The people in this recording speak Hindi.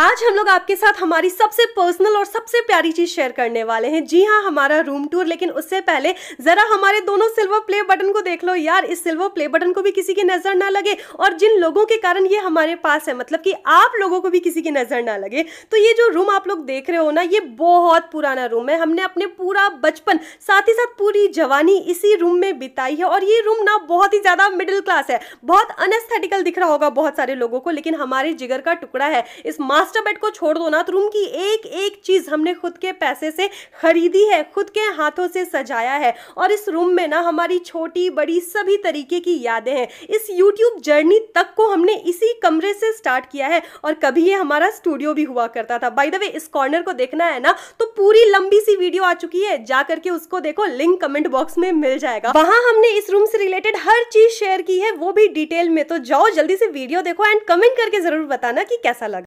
आज हम लोग आपके साथ हमारी सबसे पर्सनल और सबसे प्यारी चीज शेयर करने वाले हैं जी हाँ हमारा रूम टूर लेकिन उससे पहले जरा हमारे दोनों सिल्वर प्ले बटन को देख लो यार इस सिल्वर प्ले बटन को भी किसी की नजर ना लगे और जिन लोगों के कारण ये हमारे पास है मतलब कि आप लोगों को भी किसी की नजर ना लगे तो ये जो रूम आप लोग देख रहे हो ना ये बहुत पुराना रूम है हमने अपने पूरा बचपन साथ ही साथ पूरी जवानी इसी रूम में बिताई है और ये रूम ना बहुत ही ज्यादा मिडिल क्लास है बहुत अनस्थेटिकल दिख रहा होगा बहुत सारे लोगों को लेकिन हमारे जिगर का टुकड़ा है इस माँ मास्टर बेड को छोड़ दो ना तो रूम की एक एक चीज़ हमने खुद के पैसे से खरीदी है खुद के हाथों से सजाया है और इस रूम में ना हमारी छोटी बड़ी सभी तरीके की यादें हैं इस यूट्यूब जर्नी तक को हमने इसी कमरे से स्टार्ट किया है और कभी ये हमारा स्टूडियो भी हुआ करता था बाई द वे इस कॉर्नर को देखना है ना तो पूरी लंबी सी वीडियो आ चुकी है जा करके उसको देखो लिंक कमेंट बॉक्स में मिल जाएगा वहां हमने इस रूम से रिलेटेड हर चीज शेयर की है वो भी डिटेल में तो जाओ जल्दी से वीडियो देखो एंड कमेंट करके जरूर बताना कि कैसा लगा